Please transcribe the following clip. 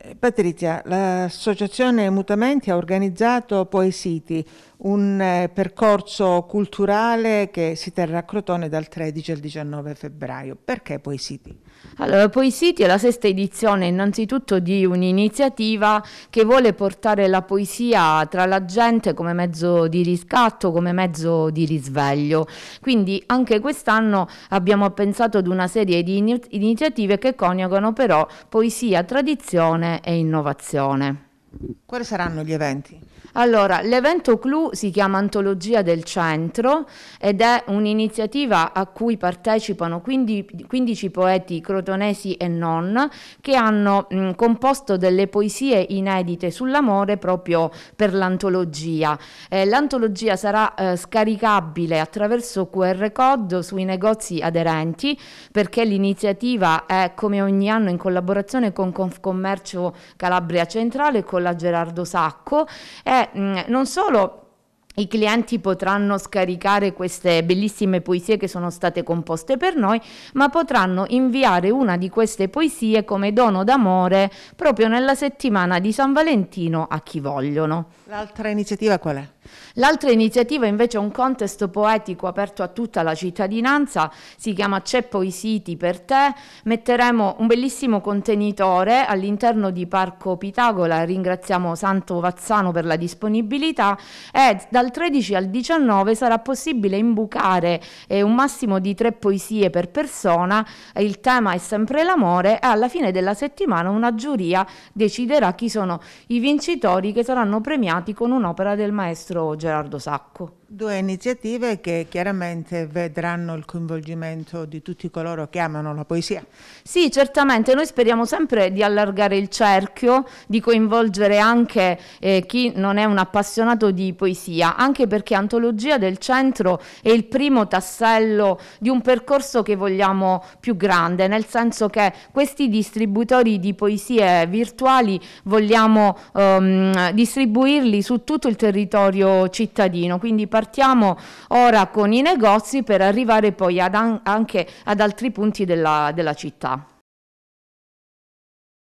Eh, Patrizia, l'associazione Mutamenti ha organizzato Poesiti, un eh, percorso culturale che si terrà a Crotone dal 13 al 19 febbraio. Perché Poesiti? Allora, Poesiti è la sesta edizione innanzitutto di un'iniziativa che vuole portare la poesia tra la gente come mezzo di riscatto, come mezzo di risveglio. Quindi anche quest'anno abbiamo pensato ad una serie di iniziative che coniugano però poesia, tradizione formazione e innovazione. Quali saranno gli eventi? Allora, l'evento clou si chiama Antologia del Centro ed è un'iniziativa a cui partecipano 15, poeti crotonesi e non che hanno mh, composto delle poesie inedite sull'amore proprio per l'antologia. Eh, l'antologia sarà eh, scaricabile attraverso QR code sui negozi aderenti perché l'iniziativa è come ogni anno in collaborazione con Confcommercio Calabria Centrale e con la Gerardo Sacco è mh, mm, non solo i clienti potranno scaricare queste bellissime poesie che sono state composte per noi, ma potranno inviare una di queste poesie come dono d'amore proprio nella settimana di San Valentino a chi vogliono. L'altra iniziativa qual è? L'altra iniziativa invece è un contest poetico aperto a tutta la cittadinanza, si chiama C'è Poesiti per te, metteremo un bellissimo contenitore all'interno di Parco Pitagola, ringraziamo Santo Vazzano per la disponibilità e dal dal 13 al 19 sarà possibile imbucare eh, un massimo di tre poesie per persona, il tema è sempre l'amore e alla fine della settimana una giuria deciderà chi sono i vincitori che saranno premiati con un'opera del maestro Gerardo Sacco. Due iniziative che chiaramente vedranno il coinvolgimento di tutti coloro che amano la poesia. Sì, certamente, noi speriamo sempre di allargare il cerchio, di coinvolgere anche eh, chi non è un appassionato di poesia, anche perché Antologia del Centro è il primo tassello di un percorso che vogliamo più grande, nel senso che questi distributori di poesie virtuali vogliamo ehm, distribuirli su tutto il territorio cittadino, quindi Partiamo ora con i negozi per arrivare poi ad an anche ad altri punti della, della città.